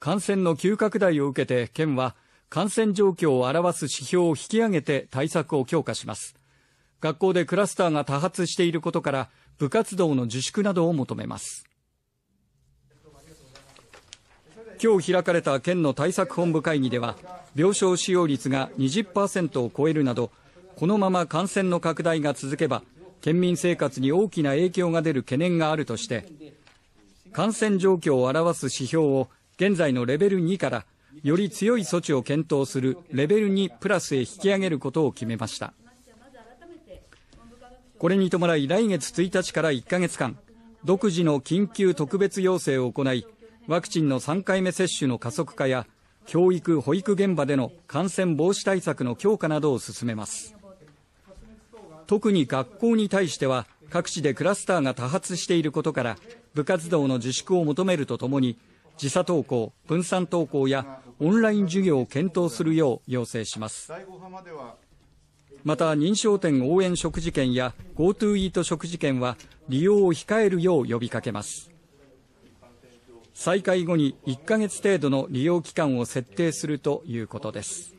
感染の急拡大を受けて県は感染状況を表す指標を引き上げて対策を強化します学校でクラスターが多発していることから部活動の自粛などを求めます今日開かれた県の対策本部会議では病床使用率が20%を超えるなどこのまま感染の拡大が続けば県民生活に大きな影響が出る懸念があるとして感染状況を表す指標を現在のレベル2からより強い措置を検討するレベル2プラスへ引き上げることを決めましたこれに伴い来月1日から1ヶ月間独自の緊急特別要請を行いワクチンの3回目接種の加速化や教育・保育現場での感染防止対策の強化などを進めます特に学校に対しては各地でクラスターが多発していることから部活動の自粛を求めるとともに時差投稿、分散投稿やオンライン授業を検討するよう要請します。また認証店応援食事券や GoTo イート食事券は利用を控えるよう呼びかけます再開後に1ヶ月程度の利用期間を設定するということです